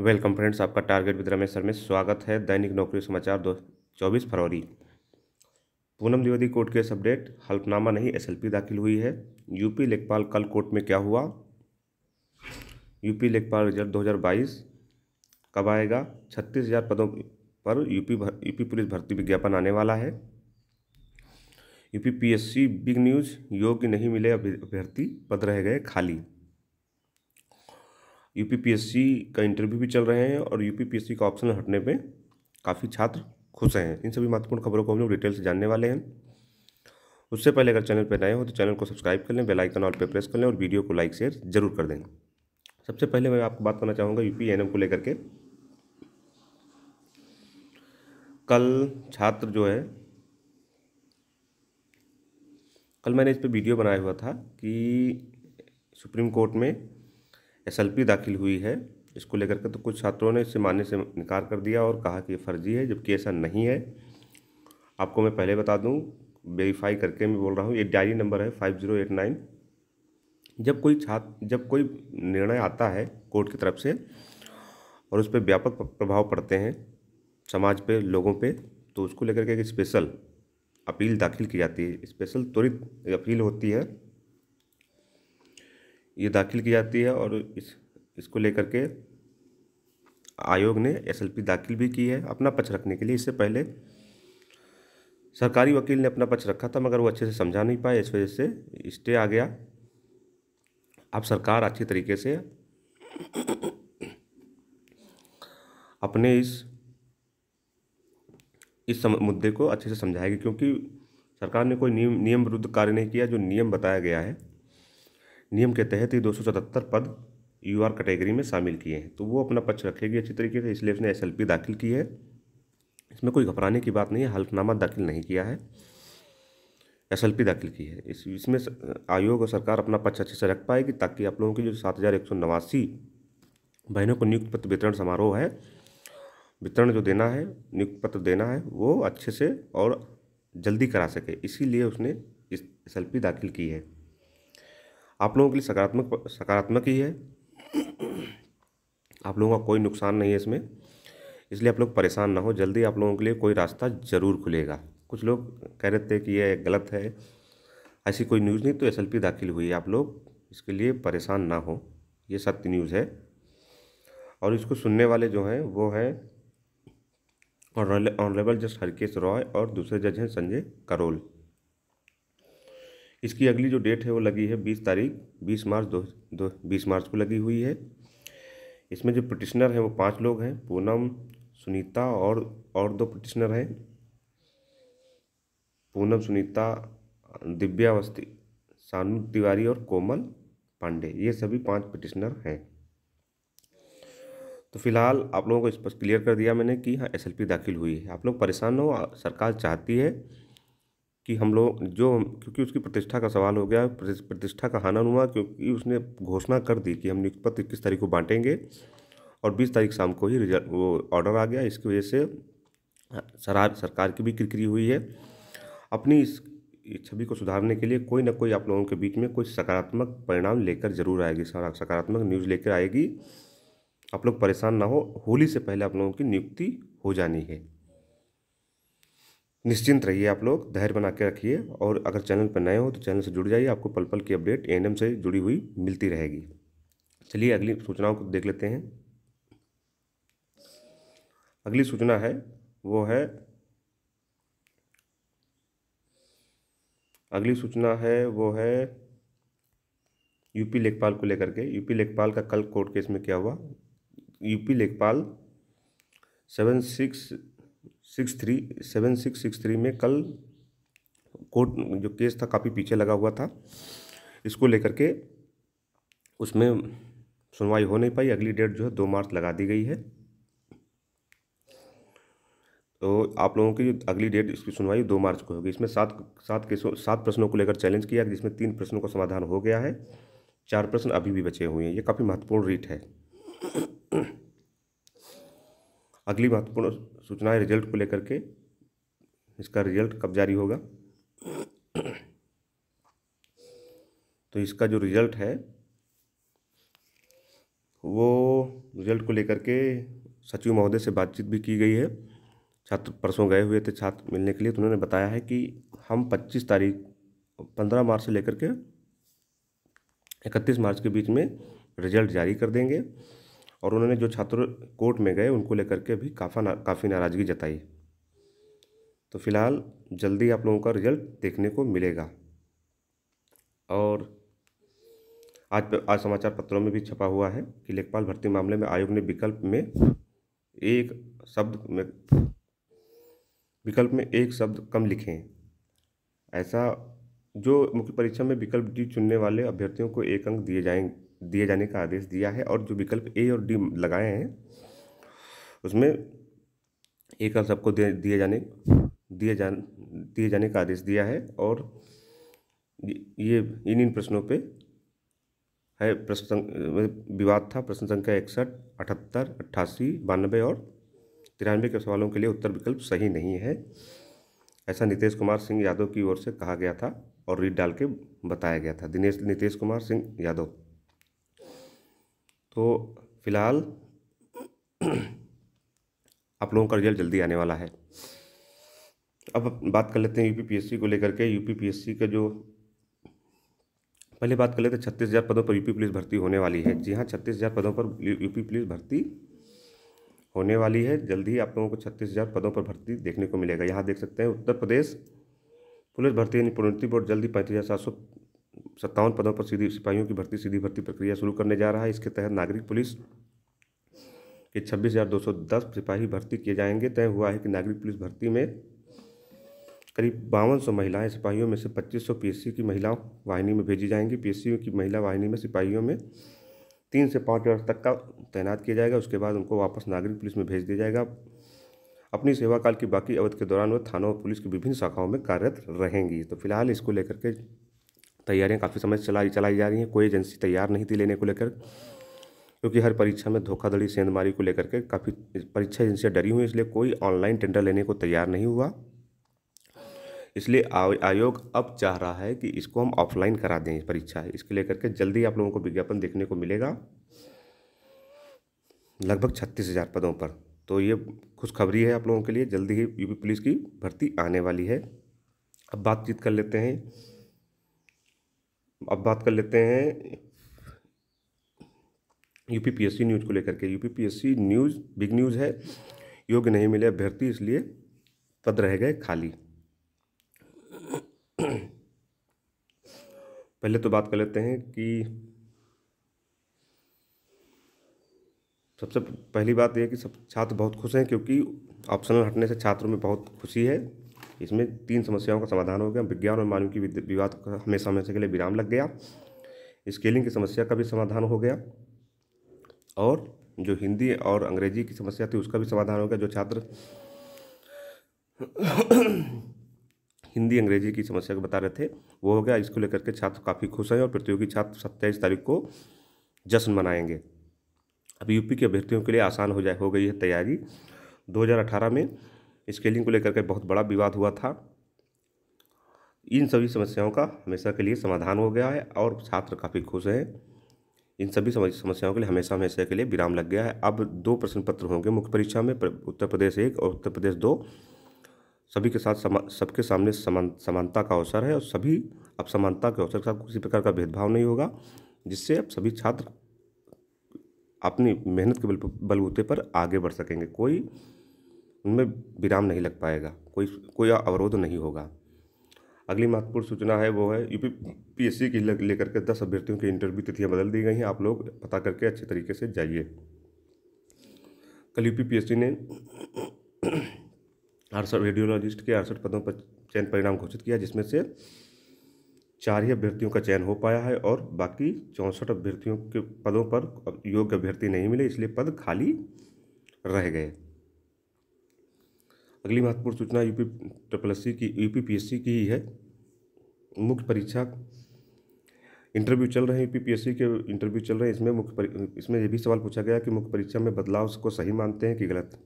welcome friends आपका target with Ramesh sir में स्वागत है दैनिक नौकरी समाचार दो चौबीस फरवरी Poonam Dwivedi court case update हल्फनामा नहीं एसएलपी दाखिल हुई है यूपी लेखपाल कल कोर्ट में क्या हुआ यूपी लेखपाल रिजल्ट बाईस कब आएगा छत्तीस हज़ार पदों पर यूपी भर, यूपी पुलिस भर्ती विज्ञापन आने वाला है यूपी पीएससी बिग न्यूज़ योग्य नहीं मिले अभ्यर्थी पद रह गए खाली यूपीपीएससी का इंटरव्यू भी चल रहे हैं और यूपीपीएससी का ऑप्शन हटने पे काफ़ी छात्र खुश हैं इन सभी महत्वपूर्ण खबरों को हम लोग डिटेल से जानने वाले हैं उससे पहले अगर चैनल पर नए हो तो चैनल को सब्सक्राइब कर लें बेल आइकन ऑल पर प्रेस कर लें और वीडियो को लाइक शेयर जरूर कर दें सबसे पहले मैं आपको बात करना चाहूँगा एन एम को लेकर के कल छात्र जो है कल मैंने इस पर वीडियो बनाया हुआ था कि सुप्रीम कोर्ट में एसएलपी दाखिल हुई है इसको लेकर के तो कुछ छात्रों ने इसे मानने से इनकार कर दिया और कहा कि ये फर्जी है जबकि ऐसा नहीं है आपको मैं पहले बता दूं वेरीफाई करके मैं बोल रहा हूँ ये डायरी नंबर है फाइव जीरो एट नाइन जब कोई छात्र जब कोई निर्णय आता है कोर्ट की तरफ से और उस पर व्यापक प्रभाव पड़ते हैं समाज पे लोगों पे तो उसको लेकर के एक स्पेशल अपील दाखिल की जाती है स्पेशल त्वरित अपील होती है ये दाखिल की जाती है और इस इसको लेकर के आयोग ने एसएलपी दाखिल भी की है अपना पक्ष रखने के लिए इससे पहले सरकारी वकील ने अपना पक्ष रखा था मगर वो अच्छे से समझा नहीं पाए इस वजह से स्टे आ गया अब सरकार अच्छी तरीके से अपने इस इस सम, मुद्दे को अच्छे से समझाएगी क्योंकि सरकार ने कोई नियम नियम विरुद्ध कार्य नहीं किया जो नियम बताया गया है नियम के तहत ही दो पद यू आर कैटेगरी में शामिल किए हैं तो वो अपना पक्ष रखेगी अच्छी तरीके से इसलिए उसने एस दाखिल की है इसमें कोई घबराने की बात नहीं है हल्फनामा दाखिल नहीं किया है एस दाखिल की है इस इसमें आयोग और सरकार अपना पक्ष अच्छे से रख पाएगी ताकि आप लोगों की जो सात हज़ार एक सौ नवासी बहनों को नियुक्त पत्र वितरण समारोह है वितरण जो देना है नियुक्त पत्र देना है वो अच्छे से और जल्दी करा सके इसीलिए उसने इस एस दाखिल की है आप लोगों के लिए सकारात्मक सकारात्मक ही है आप लोगों का कोई नुकसान नहीं है इसमें इसलिए आप लोग परेशान ना हो जल्दी आप लोगों के लिए कोई रास्ता ज़रूर खुलेगा कुछ लोग कह रहे थे कि यह गलत है ऐसी कोई न्यूज़ नहीं तो एस दाखिल हुई है आप लोग इसके लिए परेशान ना हो ये सत्य न्यूज़ है और इसको सुनने वाले जो हैं वो हैं ऑनरेबल जस्ट हरकेश रॉय और दूसरे जज हैं संजय करोल इसकी अगली जो डेट है वो लगी है बीस तारीख बीस मार्च दो, दो बीस मार्च को लगी हुई है इसमें जो पटिशनर हैं वो पांच लोग हैं पूनम सुनीता और और दो पटिशनर हैं पूनम सुनीता दिव्या अवस्थी सानू तिवारी और कोमल पांडे ये सभी पांच पटिशनर हैं तो फिलहाल आप लोगों को स्पष्ट क्लियर कर दिया मैंने कि हाँ एस दाखिल हुई है आप लोग परेशान हो सरकार चाहती है कि हम लोग जो क्योंकि उसकी प्रतिष्ठा का सवाल हो गया प्रतिष्ठा का हानन हुआ क्योंकि उसने घोषणा कर दी कि हम नियुक्त पत्र इक्कीस तारीख को बांटेंगे और बीस तारीख शाम को ही रिजल्ट वो ऑर्डर आ गया इसकी वजह से सरार सरकार की भी किरकिरी हुई है अपनी इस छवि को सुधारने के लिए कोई ना कोई आप लोगों के बीच में कोई सकारात्मक परिणाम लेकर जरूर आएगी सकारात्मक न्यूज़ लेकर आएगी आप लोग परेशान ना हो होली से पहले आप लोगों की नियुक्ति हो जानी है निश्चिंत रहिए आप लोग धैर्य बना के रखिए और अगर चैनल पर नए हो तो चैनल से जुड़ जाइए आपको पल पल की अपडेट एन से जुड़ी हुई मिलती रहेगी चलिए अगली सूचनाओं को देख लेते हैं अगली सूचना है वो है अगली सूचना है वो है यूपी लेखपाल को लेकर के यूपी लेखपाल का कल कोर्ट केस में क्या हुआ यूपी लेखपाल seven six six three seven six six three में कल कोर्ट जो केस था काफ़ी पीछे लगा हुआ था इसको लेकर के उसमें सुनवाई हो नहीं पाई अगली डेट जो है दो मार्च लगा दी गई है तो आप लोगों की अगली डेट इसकी सुनवाई दो मार्च को होगी इसमें सात सात केसों सात प्रश्नों को लेकर चैलेंज किया जिसमें तीन प्रश्नों का समाधान हो गया है चार प्रश्न अभी भी बचे हुए हैं ये काफ़ी महत्वपूर्ण रीट है अगली महत्वपूर्ण सूचना है रिजल्ट को लेकर के इसका रिजल्ट कब जारी होगा तो इसका जो रिजल्ट है वो रिजल्ट को लेकर के सचिव महोदय से बातचीत भी की गई है छात्र परसों गए हुए थे छात्र मिलने के लिए तो उन्होंने बताया है कि हम 25 तारीख 15 मार्च से लेकर के 31 मार्च के बीच में रिजल्ट जारी कर देंगे और उन्होंने जो छात्र कोर्ट में गए उनको लेकर के भी काफ़ा ना, काफ़ी नाराज़गी जताई तो फिलहाल जल्दी आप लोगों का रिजल्ट देखने को मिलेगा और आज आज समाचार पत्रों में भी छपा हुआ है कि लेखपाल भर्ती मामले में आयोग ने विकल्प में एक शब्द में विकल्प में एक शब्द कम लिखे हैं ऐसा जो मुख्य परीक्षा में विकल्प डी चुनने वाले अभ्यर्थियों को एक अंक दिए जाएंगे दिए जाने का आदेश दिया है और जो विकल्प ए और डी लगाए हैं उसमें ए का सबको दिए जाने दिए जान दिए जाने का आदेश दिया है और ये इन इन प्रश्नों पे है प्रश्न मतलब विवाद था प्रश्न संख्या इकसठ अठहत्तर अट्ठासी बानबे और तिरानवे के सवालों के लिए उत्तर विकल्प सही नहीं है ऐसा नीतीश कुमार सिंह यादव की ओर से कहा गया था और रीड डाल के बताया गया था दिनेश नीतीश कुमार सिंह यादव तो फ़िलहाल आप लोगों का रिजल्ट जल्दी आने वाला है अब बात कर लेते हैं यूपीपीएससी को लेकर के यूपीपीएससी का जो पहले बात कर लेते हैं छत्तीस हज़ार पदों पर यूपी पुलिस भर्ती होने वाली है जी हाँ छत्तीस हज़ार पदों पर यूपी पुलिस भर्ती होने वाली है जल्द ही आप लोगों को छत्तीस हज़ार पदों पर भर्ती देखने को मिलेगा यहाँ देख सकते हैं उत्तर प्रदेश पुलिस भर्ती यानी प्रोन्नति बोर्ड जल्दी पैंतीस हज़ार सात सौ सत्तावन पदों पर सीधी सिपाहियों की भर्ती सीधी भर्ती प्रक्रिया शुरू करने जा रहा है इसके तहत नागरिक पुलिस के छब्बीस हज़ार दो सौ दस सिपाही भर्ती किए जाएंगे तय हुआ है कि नागरिक पुलिस भर्ती में करीब बावन सौ महिलाएँ सिपाहियों में से पच्चीस सौ पी की महिला वाहिनी में भेजी जाएंगी पी की महिला वाहिनी में सिपाहियों में तीन से पाँच वर्ष तक का तैनात किया जाएगा उसके बाद उनको वापस नागरिक पुलिस में भेज दिया जाएगा अपनी सेवा काल की बाकी अवधि के दौरान वह थानों और पुलिस की विभिन्न शाखाओं में कार्यरत रहेंगी तो फिलहाल इसको लेकर के तैयारियाँ काफ़ी समय चलाई चलाई जा रही हैं कोई एजेंसी तैयार नहीं थी लेने को लेकर क्योंकि हर परीक्षा में धोखाधड़ी सेंधमारी को लेकर के काफ़ी परीक्षा एजेंसियाँ डरी हुई इसलिए कोई ऑनलाइन टेंडर लेने को तैयार नहीं हुआ इसलिए आयोग अब चाह रहा है कि इसको हम ऑफलाइन करा दें परीक्षा इसके लेकर के जल्दी आप लोगों को विज्ञापन देखने को मिलेगा लगभग छत्तीस हज़ार पदों पर तो ये खुशखबरी है आप लोगों के लिए जल्दी ही यूपी पुलिस की भर्ती आने वाली है अब बातचीत कर लेते हैं अब बात कर लेते हैं यूपी न्यूज़ को लेकर के यूपी न्यूज़ बिग न्यूज़ है योग्य नहीं मिले अभ्यर्थी इसलिए पद रह गए खाली पहले तो बात कर लेते हैं कि सबसे पहली बात यह कि सब छात्र बहुत खुश हैं क्योंकि ऑप्शनल हटने से छात्रों में बहुत खुशी है इसमें तीन समस्याओं का समाधान हो गया विज्ञान और मानव की विवाद का हमेशा हमेशा के लिए विराम लग गया स्केलिंग की समस्या का भी समाधान हो गया और जो हिंदी और अंग्रेजी की समस्या थी उसका भी समाधान हो गया जो छात्र हिंदी अंग्रेजी की समस्या को बता रहे थे वो हो गया इसको लेकर के छात्र काफ़ी खुश हैं और प्रतियोगी छात्र सत्ताईस तारीख को जश्न मनाएंगे अब यूपी के अभ्यर्थियों के लिए आसान हो जाए हो गई है तैयारी 2018 में स्केलिंग को लेकर के बहुत बड़ा विवाद हुआ था इन सभी समस्याओं का हमेशा के लिए समाधान हो गया है और छात्र काफ़ी खुश हैं इन सभी समस्याओं के लिए हमेशा हमेशा के लिए विराम लग गया है अब दो प्रश्न पत्र होंगे मुख्य परीक्षा में उत्तर प्रदेश एक और उत्तर प्रदेश दो सभी के साथ समा सबके सामने समान समानता का अवसर है और सभी अब समानता के अवसर के साथ किसी प्रकार का भेदभाव नहीं होगा जिससे अब सभी छात्र अपनी मेहनत के बल बलबूते पर आगे बढ़ सकेंगे कोई उनमें विराम नहीं लग पाएगा कोई कोई अवरोध नहीं होगा अगली महत्वपूर्ण सूचना है वो है यू पी की लेकर के दस अभ्यर्थियों की इंटरव्यू तिथियाँ बदल दी गई हैं आप लोग पता करके अच्छे तरीके से जाइए कल यू ने अड़सठ रेडियोलॉजिस्ट के अड़सठ पदों पर चयन परिणाम घोषित किया जिसमें से चार ही अभ्यर्थियों का चयन हो पाया है और बाकी चौंसठ अभ्यर्थियों के पदों पर योग्य अभ्यर्थी नहीं मिले इसलिए पद खाली रह गए अगली महत्वपूर्ण सूचना यूपी ट्रिपल एस सी की यूपी पीएससी की ही है मुख्य परीक्षा इंटरव्यू चल रहे हैं यूपी पीएससी के इंटरव्यू चल रहे हैं इसमें मुख्य इसमें यह भी सवाल पूछा गया कि मुख्य परीक्षा में बदलाव को सही मानते हैं कि गलत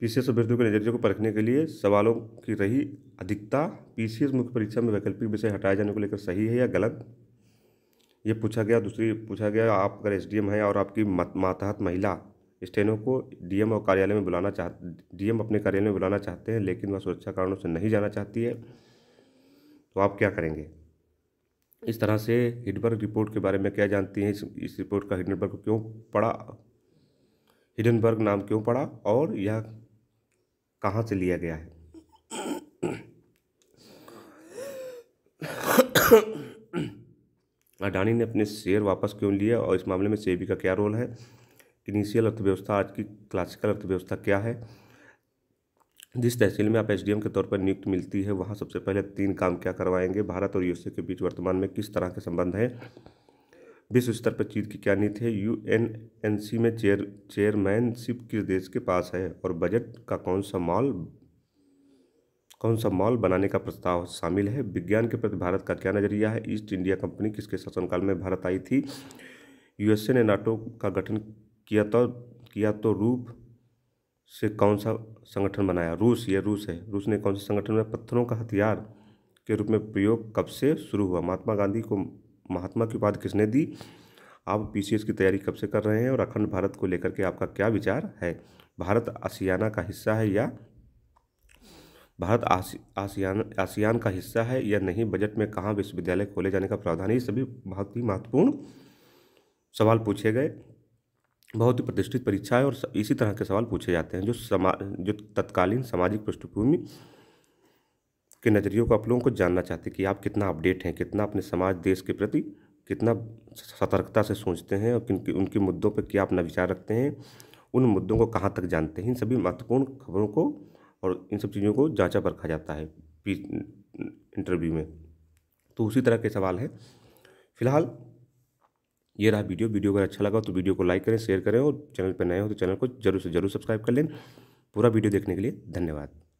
पीसीएस अभ्यर्थियों के नजरिए को परखने के लिए सवालों की रही अधिकता पीसीएस मुख्य परीक्षा में वैकल्पिक विषय हटाए जाने को लेकर सही है या गलत ये पूछा गया दूसरी पूछा गया आप अगर एसडीएम हैं और आपकी मातहत महिला स्टेनो को डीएम और कार्यालय में बुलाना चाह डीएम अपने कार्यालय में बुलाना चाहते हैं लेकिन वह सुरक्षा कारणों से नहीं जाना चाहती है तो आप क्या करेंगे इस तरह से हिडबर्ग रिपोर्ट के बारे में क्या जानती हैं इस, इस रिपोर्ट का हिडनबर्ग क्यों पड़ा हिडनबर्ग नाम क्यों पड़ा और यह कहाँ से लिया गया है अडानी ने अपने शेयर वापस क्यों लिए और इस मामले में सेबी का क्या रोल है इनिशियल अर्थव्यवस्था आज की क्लासिकल अर्थव्यवस्था क्या है जिस तहसील में आप एसडीएम के तौर पर नियुक्त मिलती है वहाँ सबसे पहले तीन काम क्या करवाएंगे भारत और यूएसए के बीच वर्तमान में किस तरह के संबंध हैं विश्व स्तर पर चीन की क्या नीति है यू एन एन सी में चेयर चेयरमैनशिप किस देश के पास है और बजट का कौन सा मॉल कौन सा मॉल बनाने का प्रस्ताव शामिल है विज्ञान के प्रति भारत का क्या नजरिया है ईस्ट इंडिया कंपनी किसके शासनकाल में भारत आई थी यूएसए ने नाटो का गठन किया तो किया तो रूप से कौन सा संगठन बनाया रूस यह रूस है रूस ने कौन से संगठन में पत्थरों का हथियार के रूप में प्रयोग कब से शुरू हुआ महात्मा गांधी को महात्मा की उपाधि किसने दी आप पी की तैयारी कब से कर रहे हैं और अखंड भारत को लेकर के आपका क्या विचार है भारत आसियाना का हिस्सा है या भारत आसि, आसियान आसियान का हिस्सा है या नहीं बजट में कहाँ विश्वविद्यालय खोले जाने का प्रावधान है ये सभी बहुत ही महत्वपूर्ण सवाल पूछे गए बहुत ही प्रतिष्ठित परीक्षा है और इसी तरह के सवाल पूछे जाते हैं जो समा जो तत्कालीन सामाजिक पृष्ठभूमि के नज़रियों को आप लोगों को जानना चाहते हैं कि आप कितना अपडेट हैं कितना अपने समाज देश के प्रति कितना सतर्कता से सोचते हैं और किन उनके मुद्दों पर क्या अपना विचार रखते हैं उन मुद्दों को कहाँ तक जानते हैं इन सभी महत्वपूर्ण खबरों को और इन सब चीज़ों को जांचा परखा जाता है इंटरव्यू में तो उसी तरह के सवाल है फिलहाल ये रहा वीडियो वीडियो अगर अच्छा लगा तो वीडियो को लाइक करें शेयर करें और चैनल पर नए हो तो चैनल को जरूर से जरूर सब्सक्राइब कर लें पूरा वीडियो देखने के लिए धन्यवाद